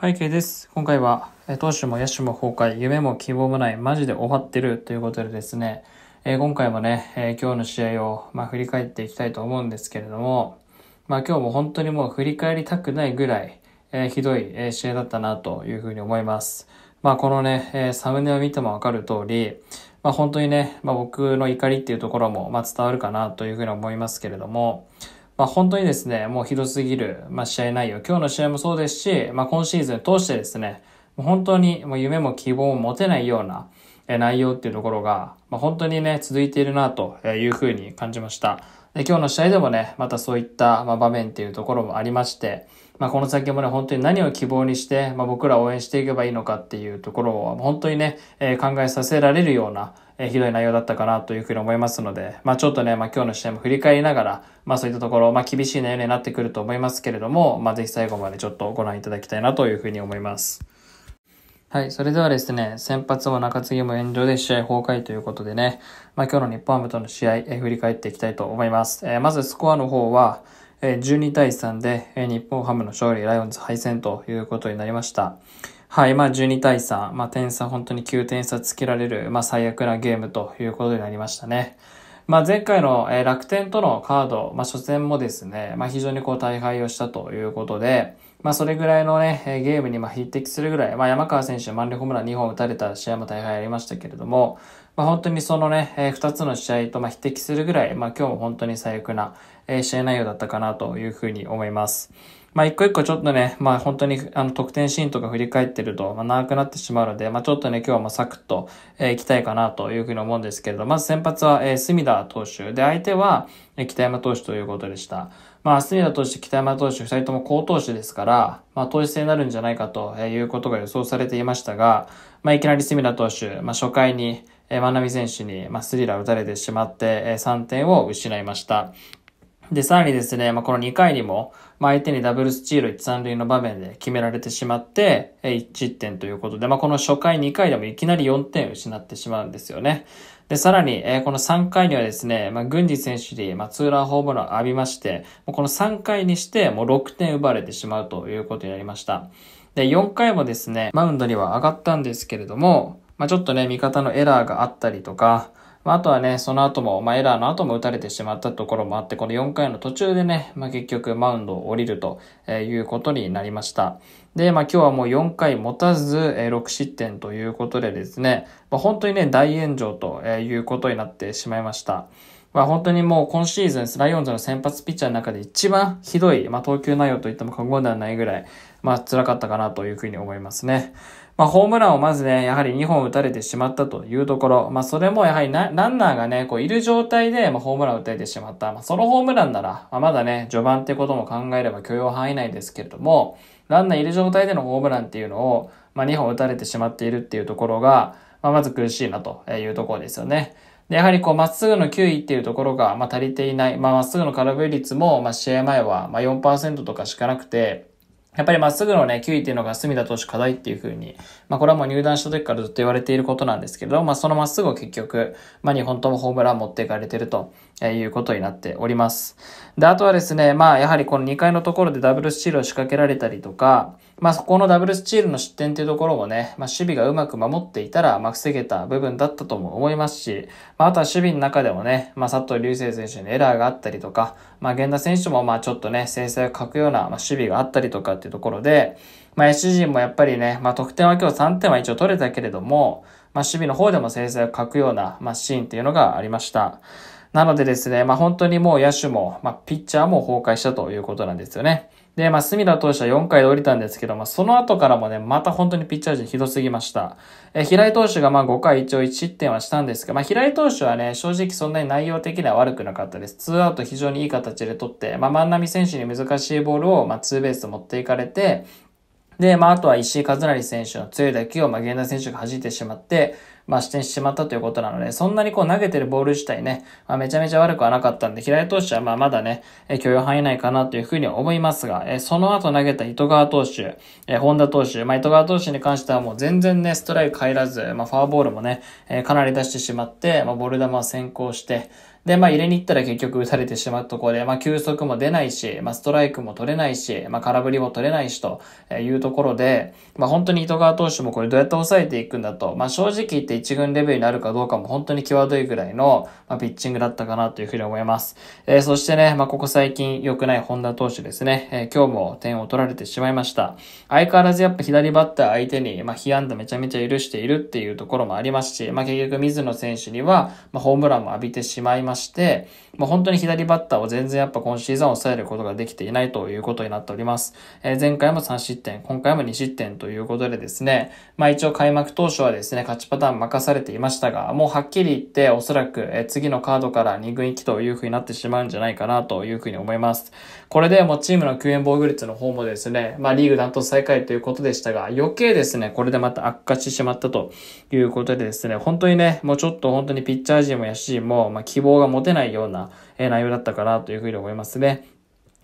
背景です。今回は、投手も野手も崩壊、夢も希望もない、マジで終わってるということでですね、えー、今回もね、えー、今日の試合を、まあ、振り返っていきたいと思うんですけれども、まあ、今日も本当にもう振り返りたくないぐらい、えー、ひどい、え試合だったなというふうに思います。まあ、このね、えサムネを見てもわかる通り、まあ、本当にね、まあ、僕の怒りっていうところも、まあ、伝わるかなというふうに思いますけれども、まあ、本当にですね、もうひどすぎる、まあ、試合内容、今日の試合もそうですし、まあ、今シーズン通してですね、本当にもう夢も希望も持てないような内容っていうところが、まあ、本当にね、続いているなというふうに感じました。で今日の試合でもね、またそういった場面っていうところもありまして、まあ、この先もね、本当に何を希望にして、まあ、僕ら応援していけばいいのかっていうところを、本当にね、えー、考えさせられるような、えー、ひどい内容だったかなというふうに思いますので、まあ、ちょっとね、まあ、今日の試合も振り返りながら、まあ、そういったところ、まあ、厳しい内容になってくると思いますけれども、まあ、ぜひ最後までちょっとご覧いただきたいなというふうに思います。はい、それではですね、先発も中継ぎも炎上で試合崩壊ということでね、まあ、今日の日本ハムとの試合、えー、振り返っていきたいと思います。えー、まずスコアの方は、12対3で日本ハムの勝利、ライオンズ敗戦ということになりました。はい、まあ12対3、まあ点差本当に9点差つけられる、まあ最悪なゲームということになりましたね。まあ前回の楽天とのカード、まあ初戦もですね、まあ非常にこう大敗をしたということで、まあそれぐらいのね、ゲームにま匹敵するぐらい、まあ山川選手満塁ホームラン2本打たれた試合も大敗ありましたけれども、まあ、本当にそのね、えー、2つの試合とま匹敵するぐらい、まあ、今日も本当に最悪な、えー、試合内容だったかなというふうに思います。まあ、一個一個ちょっとね、まあ、本当に、あの、得点シーンとか振り返ってると、まあ、長くなってしまうので、まあ、ちょっとね、今日はまうサクッと、えー、行きたいかなというふうに思うんですけれど、まず先発は、えー、隅田投手。で、相手は、えー、北山投手ということでした。まあ、隅田投手、北山投手、二人とも好投手ですから、まあ、投手制になるんじゃないかということが予想されていましたが、まあ、いきなり隅田投手、まあ、初回に、えー、万波選手に、まあ、スリラー打たれてしまって、えー、3点を失いました。で、さらにですね、まあ、この2回にも、まあ、相手にダブルスチール1、3塁の場面で決められてしまって、え1点ということで、まあ、この初回2回でもいきなり4点失ってしまうんですよね。で、さらに、えー、この3回にはですね、まあ、郡司選手に、まあ、ツーランホームランを浴びまして、もうこの3回にして、もう6点奪われてしまうということになりました。で、4回もですね、マウンドには上がったんですけれども、まあ、ちょっとね、味方のエラーがあったりとか、まあ、あとはね、その後も、まあ、エラーの後も打たれてしまったところもあって、この4回の途中でね、まあ、結局マウンドを降りるということになりました。で、まあ、今日はもう4回持たず、6失点ということでですね、まあ、本当にね、大炎上ということになってしまいました。まあ、本当にもう今シーズン、ライオンズの先発ピッチャーの中で一番ひどい、まあ、投球内容といっても過言ではないぐらい、まあ、辛かったかなというふうに思いますね。まあ、ホームランをまずね、やはり2本打たれてしまったというところ、まあ、それもやはりランナーがね、こういる状態で、まあ、ホームランを打たれてしまった。まあ、そのホームランなら、まあ、まだね、序盤ってことも考えれば許容範囲内ですけれども、ランナーいる状態でのホームランっていうのを、まあ、2本打たれてしまっているっていうところが、まあ、まず苦しいなというところですよね。で、やはりこう、まっすぐの球威っていうところが、まあ、足りていない。まあ、まっすぐの空振り率も、まあ、試合前は、まあ、4%とかしかなくて、やっぱりまっすぐのね、球威っていうのが隅田投手課題っていう風に、まあこれはもう入団した時からずっと言われていることなんですけれど、まあそのまっすぐを結局、まあ日本ともホームラン持っていかれてるということになっております。で、あとはですね、まあやはりこの2回のところでダブルスチールを仕掛けられたりとか、まあ、そこのダブルスチールの失点というところをね、まあ、守備がうまく守っていたら、まあ、防げた部分だったとも思いますし、まあ、あとは守備の中でもね、まあ、佐藤隆成選手にエラーがあったりとか、まあ、源田選手もまあ、ちょっとね、制裁を欠くような、まあ、守備があったりとかっていうところで、まあ、SG もやっぱりね、まあ、得点は今日3点は一応取れたけれども、まあ、守備の方でも制裁を欠くような、まあ、シーンっていうのがありました。なのでですね、まあ、本当にもう野手も、まあ、ピッチャーも崩壊したということなんですよね。で、まあ、隅田投手は4回で降りたんですけど、まあ、その後からもね、また本当にピッチャー陣ひどすぎました。え、平井投手がま5回一応1失点はしたんですけど、まあ、平井投手はね、正直そんなに内容的には悪くなかったです。2アウト非常にいい形で取って、まあ、万波選手に難しいボールを、ま2ツーベース持っていかれて、で、まあ、あとは石井和成選手の強い打球を、ま源田選手が弾いてしまって、まあ、視点してしまったということなので、そんなにこう投げてるボール自体ね、まあ、めちゃめちゃ悪くはなかったんで、平井投手はままだね、え許容範囲内かなというふうに思いますが、えその後投げた糸川投手、え本田投手、まあ、糸川投手に関してはもう全然ね、ストライク入らず、まあ、フォアボールもね、えかなり出してしまって、まあ、ボール球は先行して、で、まあ入れに行ったら結局打たれてしまうところで、まあ球速も出ないし、まあストライクも取れないし、まあ空振りも取れないしというところで、まあ本当に糸川投手もこれどうやって抑えていくんだと、まあ正直言って一軍レベルになるかどうかも本当に際どいぐらいの、まあ、ピッチングだったかなというふうに思います。えー、そしてね、まあここ最近良くない本田投手ですね、えー、今日も点を取られてしまいました。相変わらずやっぱ左バッター相手に、まあ被安打めちゃめちゃ許しているっていうところもありますし、まあ結局水野選手には、まあホームランも浴びてしまいました。して、もう本当に左バッターを全然やっぱ今シーズン抑えることができていないということになっております。えー、前回も3失点、今回も2失点ということでですね、まあ一応開幕当初はですね、勝ちパターン任されていましたが、もうはっきり言っておそらく、え次のカードから2軍行きというふうになってしまうんじゃないかなというふうに思います。これでもうチームの救援防御率の方もですね、まあリーグ断トツ最下位ということでしたが、余計ですね、これでまた悪化してしまったということでですね、本当にね、もうちょっと本当にピッチャー陣もやし、もまあ希望望が持てないような、え内容だったかなというふうに思いますね。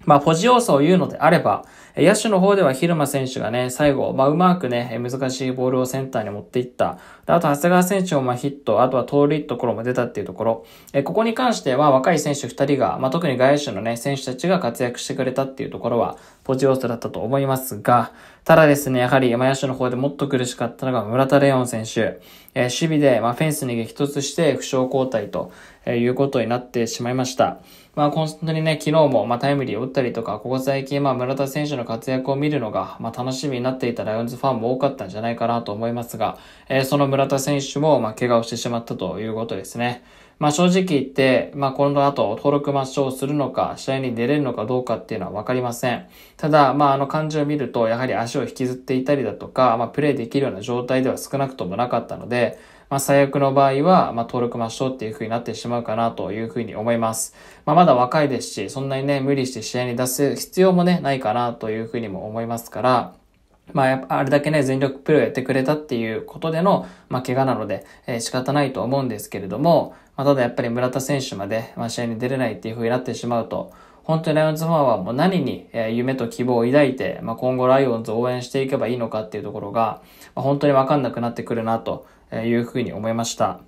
まあ、ポジ要素を言うのであれば、野手の方では昼間選手がね、最後、まあ、うまくね、難しいボールをセンターに持っていった。あと、長谷川選手もまヒット、あとは盗塁ところも出たっていうところ。えここに関しては、若い選手2人が、まあ、特に外野手のね、選手たちが活躍してくれたっていうところは、ポジ要素だったと思いますが、ただですね、やはり野手の方でもっと苦しかったのが村田レオン選手。えー、守備で、まあ、フェンスに激突して負傷交代と、えいうことになってしまいました。まあ、本当にね、昨日も、まあ、タイムリーを打ったりとか、ここ最近、まあ、村田選手の活躍を見るのが、まあ、楽しみになっていたライオンズファンも多かったんじゃないかなと思いますが、えー、その村田選手も、まあ、怪我をしてしまったということですね。まあ正直言って、まあこの後登録抹消するのか、試合に出れるのかどうかっていうのはわかりません。ただ、まああの感じを見ると、やはり足を引きずっていたりだとか、まあプレイできるような状態では少なくともなかったので、まあ、最悪の場合は、まあ、登録抹消っていう風になってしまうかなという風に思います。まあ、まだ若いですし、そんなにね、無理して試合に出す必要もね、ないかなという風にも思いますから、まあ、やっぱ、あれだけね、全力プレーをやってくれたっていうことでの、まあ、怪我なので、えー、仕方ないと思うんですけれども、まあ、ただやっぱり村田選手まで、まあ、試合に出れないっていう風になってしまうと、本当にライオンズファンはもう何に夢と希望を抱いて、まあ、今後ライオンズを応援していけばいいのかっていうところが、まあ、本当にわかんなくなってくるなというふうに思いました。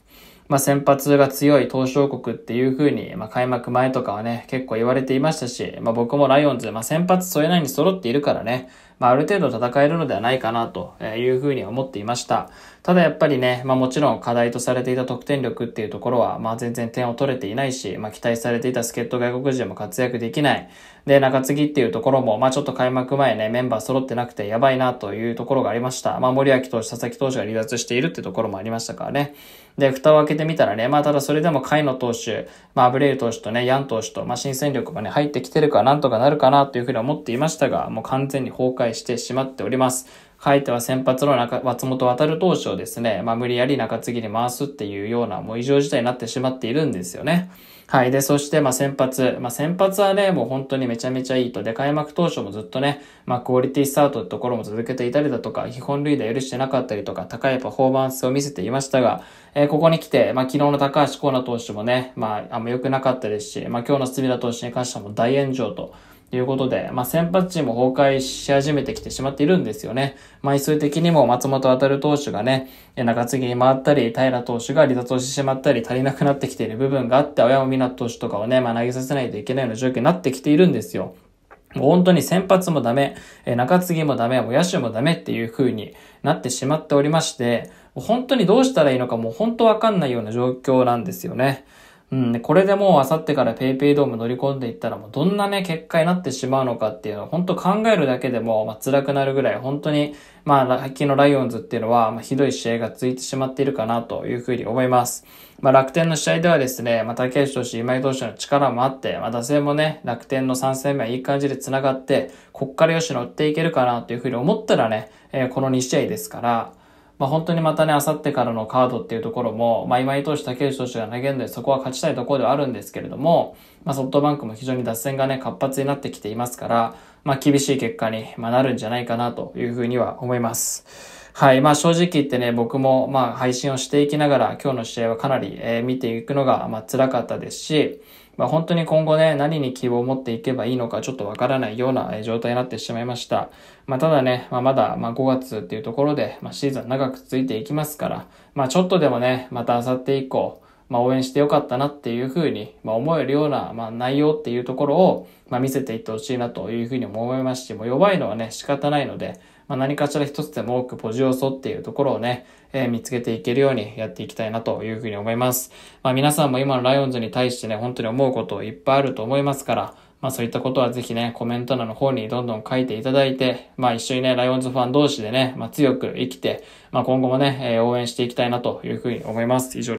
まあ、先発が強い投手王国っていう風に、まあ、開幕前とかはね、結構言われていましたし、まあ、僕もライオンズ、まあ、先発それなりに揃っているからね、まあ、ある程度戦えるのではないかなという風に思っていました。ただやっぱりね、まあもちろん課題とされていた得点力っていうところは、まあ全然点を取れていないし、まあ期待されていた助っ人外国人も活躍できない。で、中継ぎっていうところも、まあちょっと開幕前ね、メンバー揃ってなくてやばいなというところがありました。まあ森脇投手、佐々木投手が離脱しているってところもありましたからね。で、蓋を開けてみたらね、まあただそれでも海野投手、まあアブレイル投手とね、ヤン投手と、まあ新戦力もね、入ってきてるからなんとかなるかなというふうに思っていましたが、もう完全に崩壊してしまっております。いては先発の中松本渉投手をですね、まあ、無理やり中継ぎに回すっていうような、もう異常事態になってしまっているんですよね。はい。で、そして、まあ、先発。まあ、先発はね、もう本当にめちゃめちゃいいと。で、開幕当初もずっとね、まあ、クオリティスタートってところも続けていたりだとか、基本塁打許してなかったりとか、高いパフォーマンスを見せていましたが、えー、ここに来て、まあ、昨日の高橋光成投手もね、まあ、あんま良くなかったですし、まあ、今日の隅田投手に関しても大炎上と。いうことで、まあ、先発陣も崩壊し始めてきてしまっているんですよね。枚数的にも松本渉投手がね、中継ぎに回ったり、平投手が離脱をしてしまったり、足りなくなってきている部分があって、青山美奈投手とかをね、まあ、投げさせないといけないような状況になってきているんですよ。もう本当に先発もダメ、中継ぎもダメ、もう野手もダメっていう風になってしまっておりまして、本当にどうしたらいいのかもう本当わかんないような状況なんですよね。うん、これでもうあさってから PayPay ドーム乗り込んでいったらもうどんなね、結果になってしまうのかっていうのを本当考えるだけでも、まあ、辛くなるぐらい本当に、まあ、昨日ライオンズっていうのは、まあ、ひどい試合が続いてしまっているかなというふうに思います。まあ、楽天の試合ではですね、まあ、竹内投手、今井投手の力もあって、まあ、打線もね、楽天の3戦目はいい感じで繋がって、こっから吉野打っていけるかなというふうに思ったらね、えー、この2試合ですから、まあ、本当にまたね、あさってからのカードっていうところも、まあ、今井投手、竹内投手が投げるので、そこは勝ちたいところではあるんですけれども、まあ、ソフトバンクも非常に脱線がね、活発になってきていますから、まあ、厳しい結果に、まあ、なるんじゃないかなというふうには思います。はい。まあ正直言ってね、僕もまあ配信をしていきながら今日の試合はかなり、えー、見ていくのがまあ辛かったですし、まあ、本当に今後ね、何に希望を持っていけばいいのかちょっとわからないような状態になってしまいました。まあ、ただね、まあ、まだ、ま5月っていうところで、まシーズン長く続いていきますから、まあ、ちょっとでもね、また明後日以降、まあ、応援してよかったなっていうふうに、まあ、思えるような、まあ、内容っていうところを、まあ、見せていってほしいなというふうに思いますし、もう弱いのはね、仕方ないので、まあ、何かしら一つでも多くポジを素っていうところをね、えー、見つけていけるようにやっていきたいなというふうに思います。まあ、皆さんも今のライオンズに対してね、本当に思うこといっぱいあると思いますから、まあそういったことはぜひね、コメント欄の方にどんどん書いていただいて、まあ一緒にね、ライオンズファン同士でね、まあ強く生きて、まあ今後もね、えー、応援していきたいなというふうに思います。以上